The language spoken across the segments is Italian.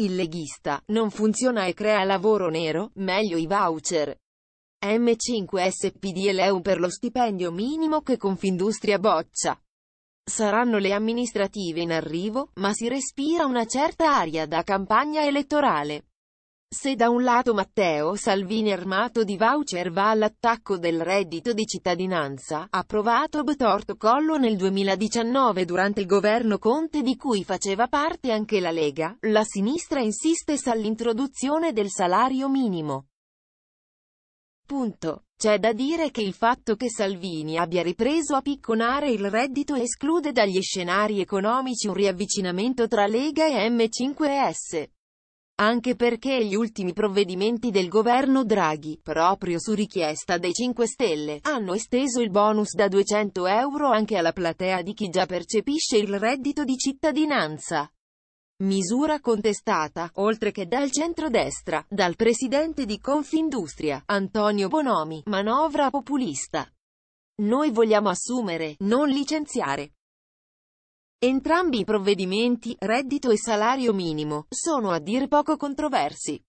Il leghista, non funziona e crea lavoro nero, meglio i voucher. M5 SPD e l'EU per lo stipendio minimo che Confindustria boccia. Saranno le amministrative in arrivo, ma si respira una certa aria da campagna elettorale. Se da un lato Matteo Salvini armato di voucher va all'attacco del reddito di cittadinanza, approvato a betorto collo nel 2019 durante il governo Conte di cui faceva parte anche la Lega, la sinistra insiste sull'introduzione del salario minimo. Punto. C'è da dire che il fatto che Salvini abbia ripreso a picconare il reddito esclude dagli scenari economici un riavvicinamento tra Lega e M5S anche perché gli ultimi provvedimenti del governo Draghi, proprio su richiesta dei 5 Stelle, hanno esteso il bonus da 200 euro anche alla platea di chi già percepisce il reddito di cittadinanza. Misura contestata, oltre che dal centrodestra, dal presidente di Confindustria, Antonio Bonomi, manovra populista. Noi vogliamo assumere, non licenziare. Entrambi i provvedimenti, reddito e salario minimo, sono a dir poco controversi.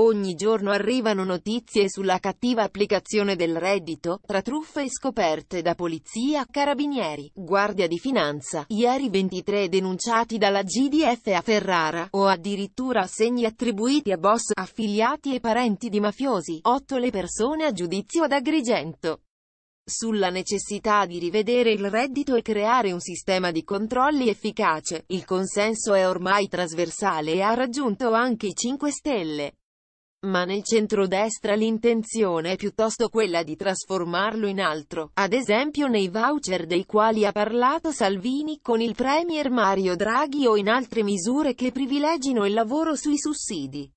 Ogni giorno arrivano notizie sulla cattiva applicazione del reddito, tra truffe scoperte da polizia, carabinieri, guardia di finanza, ieri 23 denunciati dalla GDF a Ferrara, o addirittura assegni attribuiti a boss, affiliati e parenti di mafiosi, 8 le persone a giudizio ad Agrigento sulla necessità di rivedere il reddito e creare un sistema di controlli efficace. Il consenso è ormai trasversale e ha raggiunto anche i 5 Stelle. Ma nel centrodestra l'intenzione è piuttosto quella di trasformarlo in altro, ad esempio nei voucher dei quali ha parlato Salvini con il Premier Mario Draghi o in altre misure che privilegino il lavoro sui sussidi.